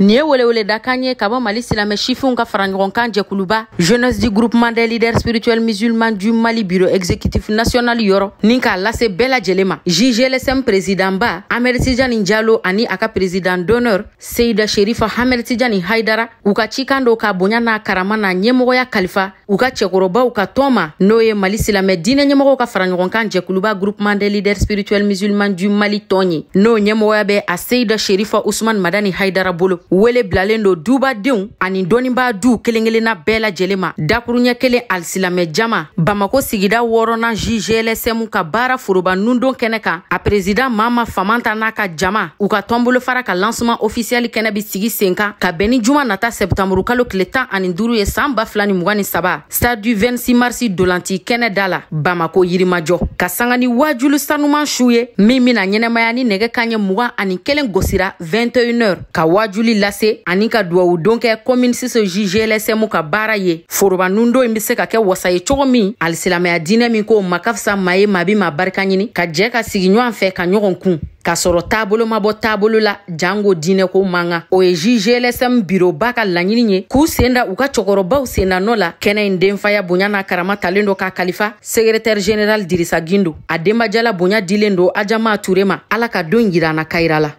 nin ye welewele da kan ye ka bɔ mali silamɛ sifinw ka fara ɲɔgɔn kan jɛkuluba jeunesse du groupement des leaders spirituel musulman du mali bureau exécutif national yɔrɔ ni k'a lase bɛɛ lajɛlen ma jglsm présidentba amɛd tijani jalo ani a ka président d'honneur seida sherifa hamɛd tijani haidara u ka cikan do k'a bonya n'a karama n'a ɲɛmɔgɔya kalifa u ka cɛkɔrɔbaw ka tɔn ma n'o ye mali silamɛ diinɛ ɲɛmɔgɔw ka fara ɲɔgɔn kan jɛkuluba groupement des leaders spirituel musulman du mali tɔn ye n'o ɲɛmɔgɔya bɛ a seida sherifa usman madani haidara bolo wele bilalen don dubadenw ani dɔnniba duw kelenkelenna bɛɛ lajɛlen ma dakuruɲɛ kelen alisilamɛ jama bamako sigida wɔrɔna jglsm ka baara foroba nundon kɛnɛ kan a perezidan mama famanta n'a ka jama u ka tɔnbolofara ka lansuma ofisiyɛli kɛnɛ be sigi sen kan ka bɛn ni juma nata sɛbitanburukalo tile tan ani duru ye saan b fila ni mg ni saba stade du 26 marisi dolanti kɛnɛ da la bamako yirimajɔ ka sanga ni wajulu sanuman su ye min bena ɲɛnɛmaya ni nɛgɛ ka ɲɛ mugan ani kelen gosira 21h ka wajuli lase ani ka duwawudon kɛ komini siso jglsm ka baara ye foroba nundo in be se ka kɛ wasa ye cogo min alisilamaya dinɛ min ko ma ka fisa ma ye mabi ma barika ɲini ka jɛɛ ka sigi ɲɔgɔn fɛ ka ɲɔgɔn kun k'a sɔrɔ taabolo ma bɔ taabolo la jango diinɛko manga o ye jglsm biroba ka laɲini ye k'u sen da u ka cɔgɔrɔbaw sendannɔ la kɛnɛ ɲi denfaya bonya n'a karama talen do k'a kalifa segeretɛri general dirisa gindo a denbajala bonya dilen do ajama ture ma ala ka don yiranna kayira la